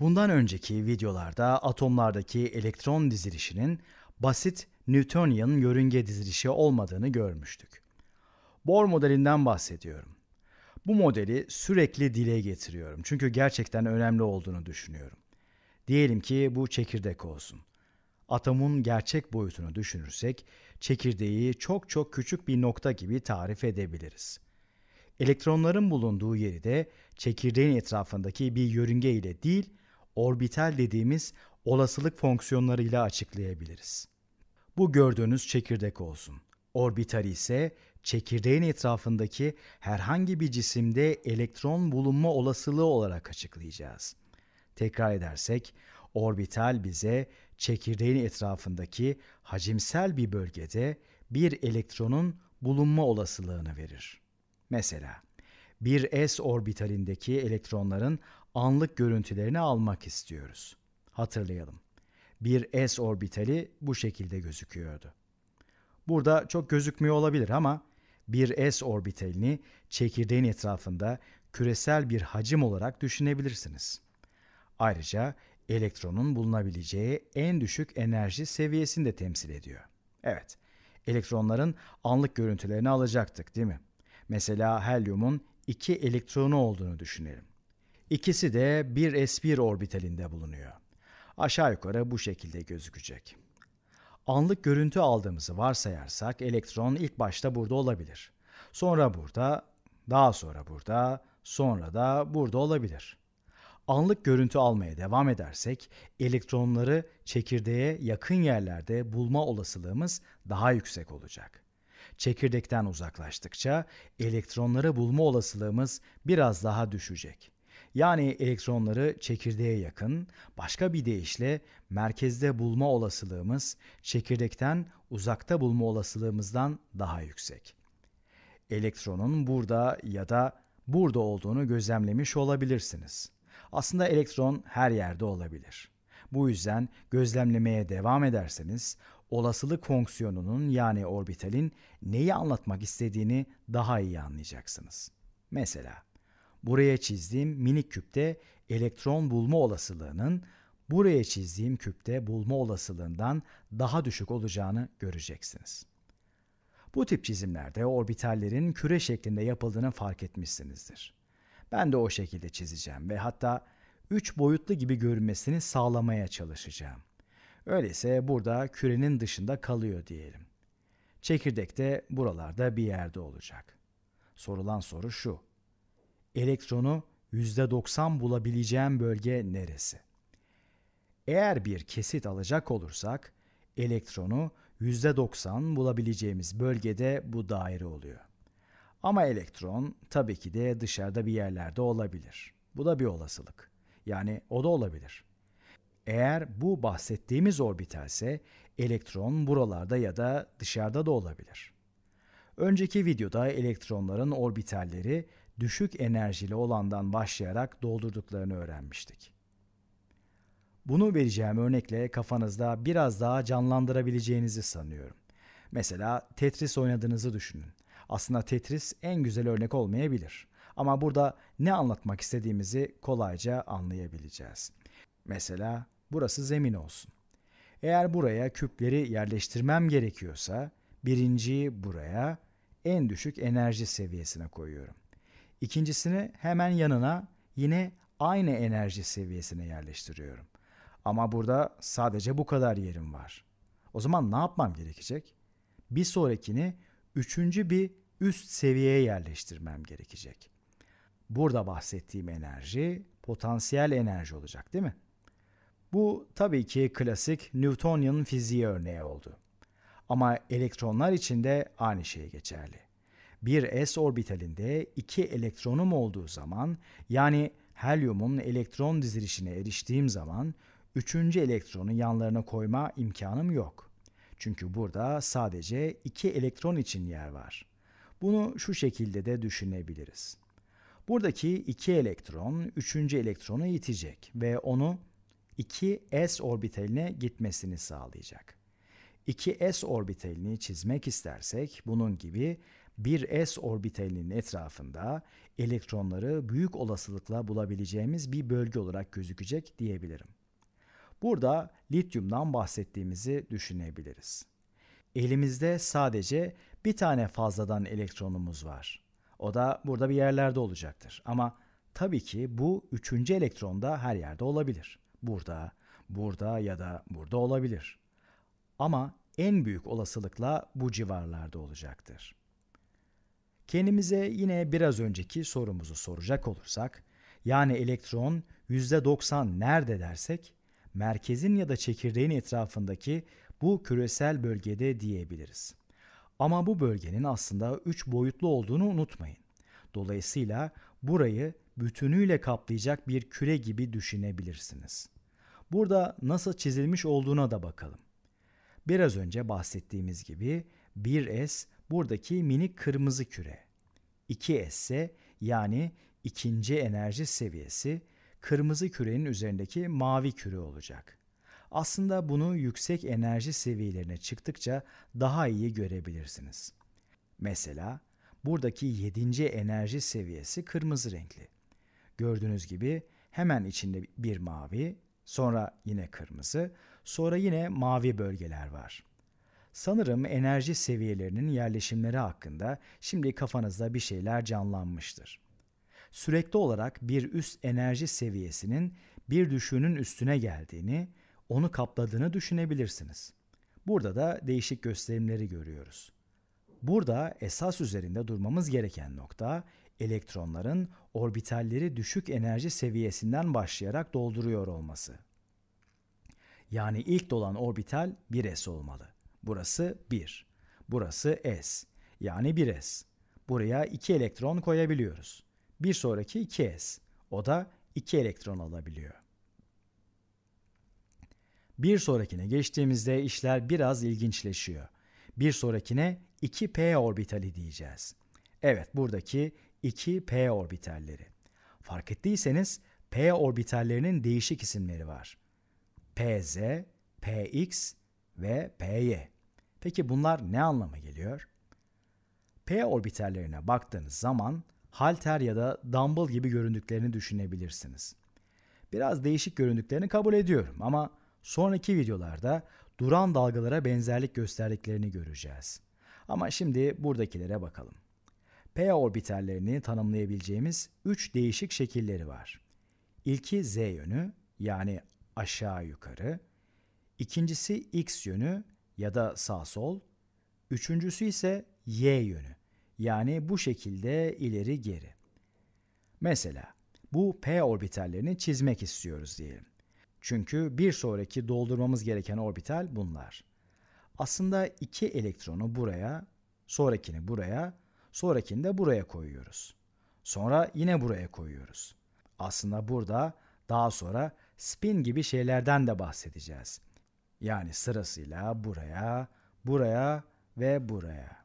Bundan önceki videolarda atomlardaki elektron dizilişinin basit Newtonian yörünge dizilişi olmadığını görmüştük. Bohr modelinden bahsediyorum. Bu modeli sürekli dile getiriyorum çünkü gerçekten önemli olduğunu düşünüyorum. Diyelim ki bu çekirdek olsun. Atomun gerçek boyutunu düşünürsek çekirdeği çok çok küçük bir nokta gibi tarif edebiliriz. Elektronların bulunduğu yeri de çekirdeğin etrafındaki bir yörünge ile değil, orbital dediğimiz olasılık fonksiyonlarıyla açıklayabiliriz. Bu gördüğünüz çekirdek olsun. Orbital ise çekirdeğin etrafındaki herhangi bir cisimde elektron bulunma olasılığı olarak açıklayacağız. Tekrar edersek, orbital bize çekirdeğin etrafındaki hacimsel bir bölgede bir elektronun bulunma olasılığını verir. Mesela bir s orbitalindeki elektronların anlık görüntülerini almak istiyoruz. Hatırlayalım. Bir s orbitali bu şekilde gözüküyordu. Burada çok gözükmüyor olabilir ama bir s orbitalini çekirdeğin etrafında küresel bir hacim olarak düşünebilirsiniz. Ayrıca elektronun bulunabileceği en düşük enerji seviyesini de temsil ediyor. Evet, elektronların anlık görüntülerini alacaktık değil mi? Mesela helyumun iki elektronu olduğunu düşünelim. İkisi de 1s1 orbitalinde bulunuyor. Aşağı yukarı bu şekilde gözükecek. Anlık görüntü aldığımızı varsayarsak elektron ilk başta burada olabilir. Sonra burada, daha sonra burada, sonra da burada olabilir. Anlık görüntü almaya devam edersek elektronları çekirdeğe yakın yerlerde bulma olasılığımız daha yüksek olacak. Çekirdekten uzaklaştıkça elektronları bulma olasılığımız biraz daha düşecek. Yani elektronları çekirdeğe yakın, başka bir deyişle merkezde bulma olasılığımız çekirdekten uzakta bulma olasılığımızdan daha yüksek. Elektronun burada ya da burada olduğunu gözlemlemiş olabilirsiniz. Aslında elektron her yerde olabilir. Bu yüzden gözlemlemeye devam ederseniz olasılık fonksiyonunun yani orbitalin neyi anlatmak istediğini daha iyi anlayacaksınız. Mesela buraya çizdiğim minik küpte elektron bulma olasılığının buraya çizdiğim küpte bulma olasılığından daha düşük olacağını göreceksiniz. Bu tip çizimlerde orbitallerin küre şeklinde yapıldığını fark etmişsinizdir. Ben de o şekilde çizeceğim ve hatta 3 boyutlu gibi görünmesini sağlamaya çalışacağım. Öyleyse burada kürenin dışında kalıyor diyelim. Çekirdek de buralarda bir yerde olacak. Sorulan soru şu elektronu %90 bulabileceğim bölge neresi? Eğer bir kesit alacak olursak elektronu %90 bulabileceğimiz bölgede bu daire oluyor. Ama elektron tabii ki de dışarıda bir yerlerde olabilir. Bu da bir olasılık. Yani o da olabilir. Eğer bu bahsettiğimiz orbitalse elektron buralarda ya da dışarıda da olabilir. Önceki videoda elektronların orbitalleri düşük enerjili olandan başlayarak doldurduklarını öğrenmiştik. Bunu vereceğim örnekle kafanızda biraz daha canlandırabileceğinizi sanıyorum. Mesela Tetris oynadığınızı düşünün. Aslında Tetris en güzel örnek olmayabilir. Ama burada ne anlatmak istediğimizi kolayca anlayabileceğiz. Mesela burası zemin olsun. Eğer buraya küpleri yerleştirmem gerekiyorsa birinciyi buraya en düşük enerji seviyesine koyuyorum. İkincisini hemen yanına yine aynı enerji seviyesine yerleştiriyorum. Ama burada sadece bu kadar yerim var. O zaman ne yapmam gerekecek? Bir sonrakini üçüncü bir üst seviyeye yerleştirmem gerekecek. Burada bahsettiğim enerji potansiyel enerji olacak değil mi? Bu tabii ki klasik Newtonian fiziği örneği oldu. Ama elektronlar için de aynı şey geçerli bir s orbitalinde iki elektronum olduğu zaman yani helyumun elektron dizilişine eriştiğim zaman üçüncü elektronu yanlarına koyma imkanım yok. Çünkü burada sadece iki elektron için yer var. Bunu şu şekilde de düşünebiliriz. Buradaki iki elektron üçüncü elektronu itecek ve onu 2s orbitaline gitmesini sağlayacak. 2s orbitalini çizmek istersek bunun gibi bir s orbitalinin etrafında elektronları büyük olasılıkla bulabileceğimiz bir bölge olarak gözükecek diyebilirim. Burada lityumdan bahsettiğimizi düşünebiliriz. Elimizde sadece bir tane fazladan elektronumuz var. O da burada bir yerlerde olacaktır. Ama tabii ki bu üçüncü elektron da her yerde olabilir. Burada, burada ya da burada olabilir. Ama en büyük olasılıkla bu civarlarda olacaktır. Kendimize yine biraz önceki sorumuzu soracak olursak, yani elektron %90 nerede dersek, merkezin ya da çekirdeğin etrafındaki bu küresel bölgede diyebiliriz. Ama bu bölgenin aslında 3 boyutlu olduğunu unutmayın. Dolayısıyla burayı bütünüyle kaplayacak bir küre gibi düşünebilirsiniz. Burada nasıl çizilmiş olduğuna da bakalım. Biraz önce bahsettiğimiz gibi 1S buradaki minik kırmızı küre. 2S ise yani ikinci enerji seviyesi kırmızı kürenin üzerindeki mavi küre olacak. Aslında bunu yüksek enerji seviyelerine çıktıkça daha iyi görebilirsiniz. Mesela buradaki 7. enerji seviyesi kırmızı renkli. Gördüğünüz gibi hemen içinde bir mavi, sonra yine kırmızı, sonra yine mavi bölgeler var. Sanırım enerji seviyelerinin yerleşimleri hakkında şimdi kafanızda bir şeyler canlanmıştır. Sürekli olarak bir üst enerji seviyesinin bir düşüğünün üstüne geldiğini, onu kapladığını düşünebilirsiniz. Burada da değişik gösterimleri görüyoruz. Burada esas üzerinde durmamız gereken nokta elektronların orbitalleri düşük enerji seviyesinden başlayarak dolduruyor olması. Yani ilk dolan orbital 1s olmalı. Burası 1. Burası S. Yani 1S. Buraya 2 elektron koyabiliyoruz. Bir sonraki 2S. O da 2 elektron alabiliyor. Bir sonrakine geçtiğimizde işler biraz ilginçleşiyor. Bir sonrakine 2p orbitali diyeceğiz. Evet buradaki 2p orbitalleri. Fark ettiyseniz p orbitallerinin değişik isimleri var. pz, px ve py. Peki bunlar ne anlama geliyor? P orbiterlerine baktığınız zaman halter ya da dumbbell gibi göründüklerini düşünebilirsiniz. Biraz değişik göründüklerini kabul ediyorum ama sonraki videolarda duran dalgalara benzerlik gösterdiklerini göreceğiz. Ama şimdi buradakilere bakalım. P orbiterlerini tanımlayabileceğimiz 3 değişik şekilleri var. İlki z yönü yani aşağı yukarı, ikincisi x yönü ya da sağ sol. Üçüncüsü ise y yönü. Yani bu şekilde ileri geri. Mesela bu p orbitallerini çizmek istiyoruz diyelim. Çünkü bir sonraki doldurmamız gereken orbital bunlar. Aslında iki elektronu buraya, sonrakini buraya, sonrakini de buraya koyuyoruz. Sonra yine buraya koyuyoruz. Aslında burada daha sonra spin gibi şeylerden de bahsedeceğiz. Yani sırasıyla buraya, buraya ve buraya.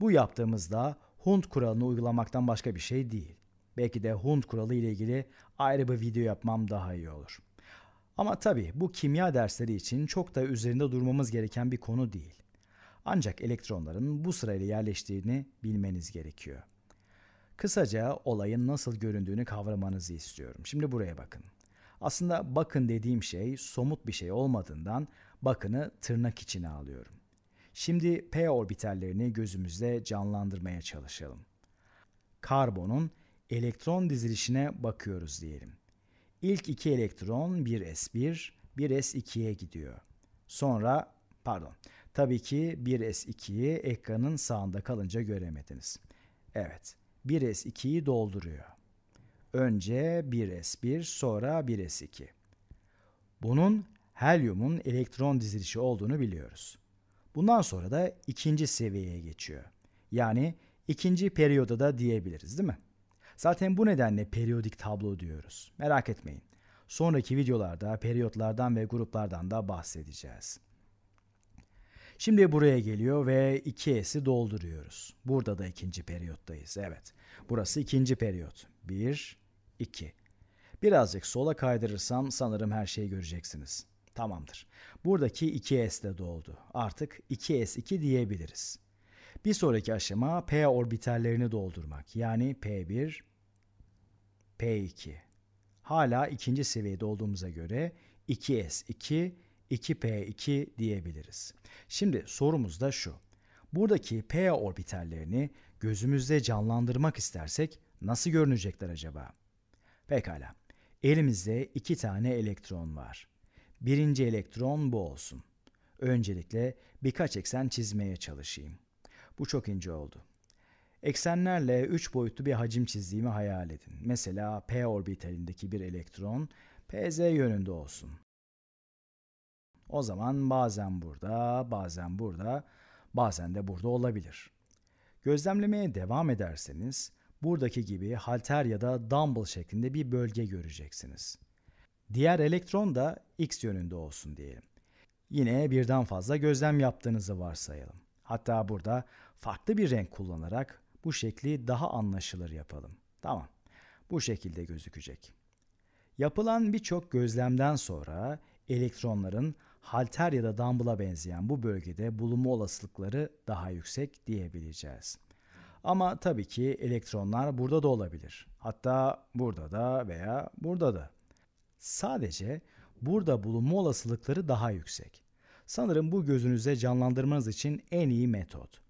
Bu yaptığımızda Hund kuralını uygulamaktan başka bir şey değil. Belki de Hund kuralı ile ilgili ayrı bir video yapmam daha iyi olur. Ama tabii bu kimya dersleri için çok da üzerinde durmamız gereken bir konu değil. Ancak elektronların bu sırayla yerleştiğini bilmeniz gerekiyor. Kısaca olayın nasıl göründüğünü kavramanızı istiyorum. Şimdi buraya bakın. Aslında bakın dediğim şey somut bir şey olmadığından bakını tırnak içine alıyorum. Şimdi p orbitallerini gözümüzde canlandırmaya çalışalım. Karbonun elektron dizilişine bakıyoruz diyelim. İlk iki elektron 1s1, 1s2'ye gidiyor. Sonra pardon. Tabii ki 1s2'yi ekranın sağında kalınca göremediniz. Evet. 1s2'yi dolduruyor. Önce 1s1 sonra 1s2. Bunun helyumun elektron dizilişi olduğunu biliyoruz. Bundan sonra da ikinci seviyeye geçiyor. Yani ikinci periyoda da diyebiliriz değil mi? Zaten bu nedenle periyodik tablo diyoruz. Merak etmeyin. Sonraki videolarda periyotlardan ve gruplardan da bahsedeceğiz. Şimdi buraya geliyor ve 2S'i dolduruyoruz. Burada da ikinci periyottayız. Evet. Burası ikinci periyot. 1, 2. Birazcık sola kaydırırsam sanırım her şeyi göreceksiniz. Tamamdır. Buradaki 2s de doldu. Artık 2s2 diyebiliriz. Bir sonraki aşama p orbitallerini doldurmak. Yani p1, p2. Hala ikinci seviyede olduğumuza göre 2s2, 2p2 diyebiliriz. Şimdi sorumuz da şu. Buradaki p orbitallerini gözümüzde canlandırmak istersek nasıl görünecekler acaba? Pekala. Elimizde iki tane elektron var. Birinci elektron bu olsun. Öncelikle birkaç eksen çizmeye çalışayım. Bu çok ince oldu. Eksenlerle üç boyutlu bir hacim çizdiğimi hayal edin. Mesela p orbitalindeki bir elektron pz yönünde olsun. O zaman bazen burada, bazen burada, bazen de burada olabilir. Gözlemlemeye devam ederseniz buradaki gibi halter ya da dumbbell şeklinde bir bölge göreceksiniz. Diğer elektron da x yönünde olsun diyelim. Yine birden fazla gözlem yaptığınızı varsayalım. Hatta burada farklı bir renk kullanarak bu şekli daha anlaşılır yapalım. Tamam. Bu şekilde gözükecek. Yapılan birçok gözlemden sonra elektronların halter ya da dumbbell'a benzeyen bu bölgede bulunma olasılıkları daha yüksek diyebileceğiz. Ama tabii ki elektronlar burada da olabilir. Hatta burada da veya burada da. Sadece burada bulunma olasılıkları daha yüksek. Sanırım bu gözünüze canlandırmanız için en iyi metot.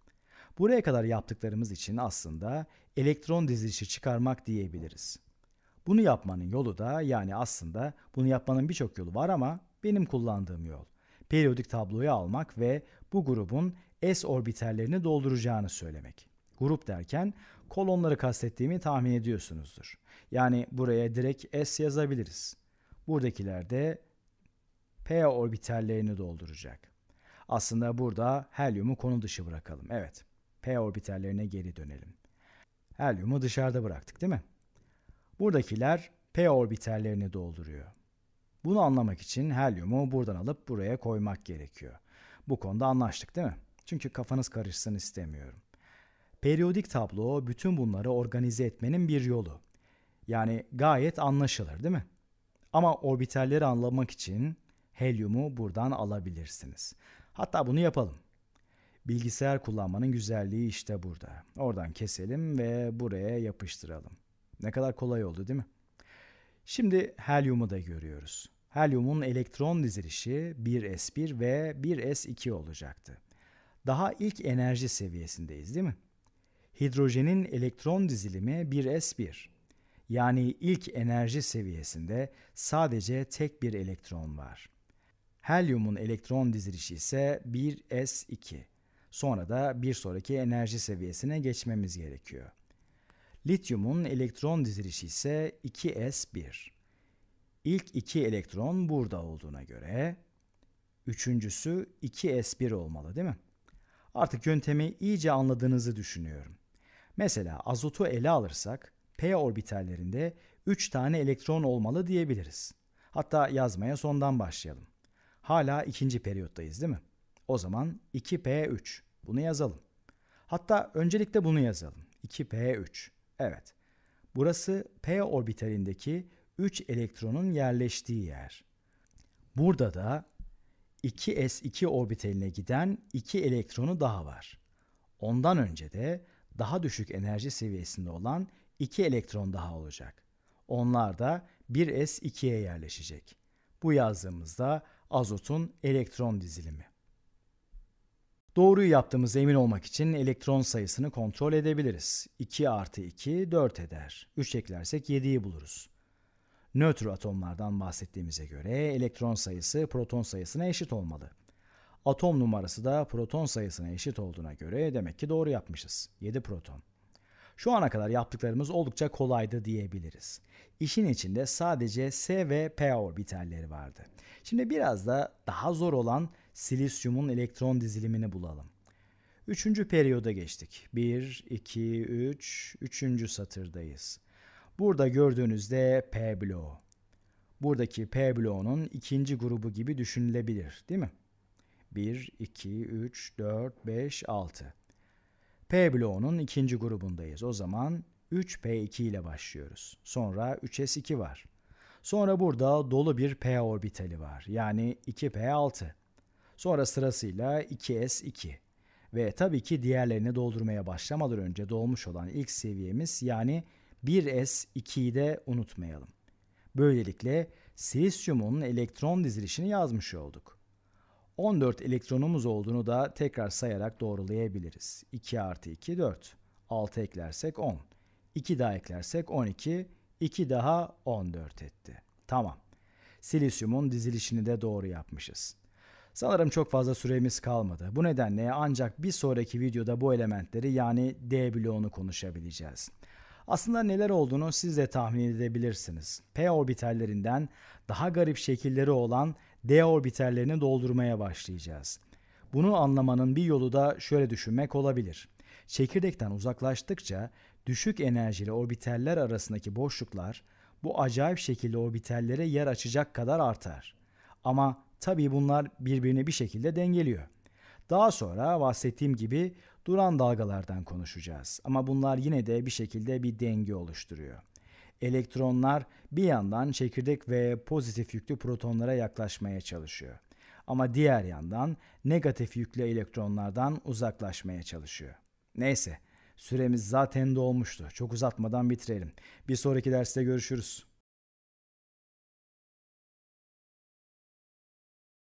Buraya kadar yaptıklarımız için aslında elektron dizilişi çıkarmak diyebiliriz. Bunu yapmanın yolu da yani aslında bunu yapmanın birçok yolu var ama benim kullandığım yol. Periyodik tabloyu almak ve bu grubun s orbitallerini dolduracağını söylemek grup derken kolonları kastettiğimi tahmin ediyorsunuzdur. Yani buraya direkt S yazabiliriz. Buradakiler de P orbitallerini dolduracak. Aslında burada helyumu konu dışı bırakalım. Evet. P orbitallerine geri dönelim. Helyumu dışarıda bıraktık değil mi? Buradakiler P orbitallerini dolduruyor. Bunu anlamak için helyumu buradan alıp buraya koymak gerekiyor. Bu konuda anlaştık değil mi? Çünkü kafanız karışsın istemiyorum. Periyodik tablo bütün bunları organize etmenin bir yolu. Yani gayet anlaşılır değil mi? Ama orbitalleri anlamak için helyumu buradan alabilirsiniz. Hatta bunu yapalım. Bilgisayar kullanmanın güzelliği işte burada. Oradan keselim ve buraya yapıştıralım. Ne kadar kolay oldu değil mi? Şimdi helyumu da görüyoruz. Helyumun elektron dizilişi 1s1 ve 1s2 olacaktı. Daha ilk enerji seviyesindeyiz değil mi? hidrojenin elektron dizilimi 1s1. Yani ilk enerji seviyesinde sadece tek bir elektron var. Helyumun elektron dizilişi ise 1s2. Sonra da bir sonraki enerji seviyesine geçmemiz gerekiyor. Lityumun elektron dizilişi ise 2s1. İlk iki elektron burada olduğuna göre üçüncüsü 2s1 olmalı değil mi? Artık yöntemi iyice anladığınızı düşünüyorum. Mesela azotu ele alırsak p orbitallerinde 3 tane elektron olmalı diyebiliriz. Hatta yazmaya sondan başlayalım. Hala ikinci periyottayız değil mi? O zaman 2p3. Bunu yazalım. Hatta öncelikle bunu yazalım. 2p3. Evet. Burası p orbitalindeki 3 elektronun yerleştiği yer. Burada da 2s2 orbitaline giden 2 elektronu daha var. Ondan önce de daha düşük enerji seviyesinde olan iki elektron daha olacak. Onlar da 1s2'ye yerleşecek. Bu yazdığımızda azotun elektron dizilimi. Doğruyu yaptığımız emin olmak için elektron sayısını kontrol edebiliriz. 2 artı 2 4 eder. 3 eklersek 7'yi buluruz. Nötr atomlardan bahsettiğimize göre elektron sayısı proton sayısına eşit olmalı. Atom numarası da proton sayısına eşit olduğuna göre demek ki doğru yapmışız. 7 proton. Şu ana kadar yaptıklarımız oldukça kolaydı diyebiliriz. İşin içinde sadece S ve P orbitalleri vardı. Şimdi biraz da daha zor olan silisyumun elektron dizilimini bulalım. Üçüncü periyoda geçtik. 1, 2, 3, üçüncü satırdayız. Burada gördüğünüzde P bloğu. Buradaki P bloğunun ikinci grubu gibi düşünülebilir değil mi? 1, 2, 3, 4, 5, 6. P bloğunun ikinci grubundayız. O zaman 3P2 ile başlıyoruz. Sonra 3S2 var. Sonra burada dolu bir P orbitali var. Yani 2P6. Sonra sırasıyla 2S2. Ve tabii ki diğerlerini doldurmaya başlamadan önce dolmuş olan ilk seviyemiz yani 1S2'yi de unutmayalım. Böylelikle silisyumun elektron dizilişini yazmış olduk. 14 elektronumuz olduğunu da tekrar sayarak doğrulayabiliriz. 2 artı 2 4. 6 eklersek 10. 2 daha eklersek 12. 2 daha 14 etti. Tamam. Silisyumun dizilişini de doğru yapmışız. Sanırım çok fazla süremiz kalmadı. Bu nedenle ancak bir sonraki videoda bu elementleri yani D bloğunu konuşabileceğiz. Aslında neler olduğunu siz de tahmin edebilirsiniz. P orbitallerinden daha garip şekilleri olan d orbitallerini doldurmaya başlayacağız. Bunu anlamanın bir yolu da şöyle düşünmek olabilir. Çekirdekten uzaklaştıkça düşük enerjili orbiteller arasındaki boşluklar bu acayip şekilde orbitallere yer açacak kadar artar. Ama tabii bunlar birbirini bir şekilde dengeliyor. Daha sonra bahsettiğim gibi duran dalgalardan konuşacağız ama bunlar yine de bir şekilde bir denge oluşturuyor. Elektronlar bir yandan çekirdek ve pozitif yüklü protonlara yaklaşmaya çalışıyor. Ama diğer yandan negatif yüklü elektronlardan uzaklaşmaya çalışıyor. Neyse, süremiz zaten dolmuştu. Çok uzatmadan bitirelim. Bir sonraki derste görüşürüz.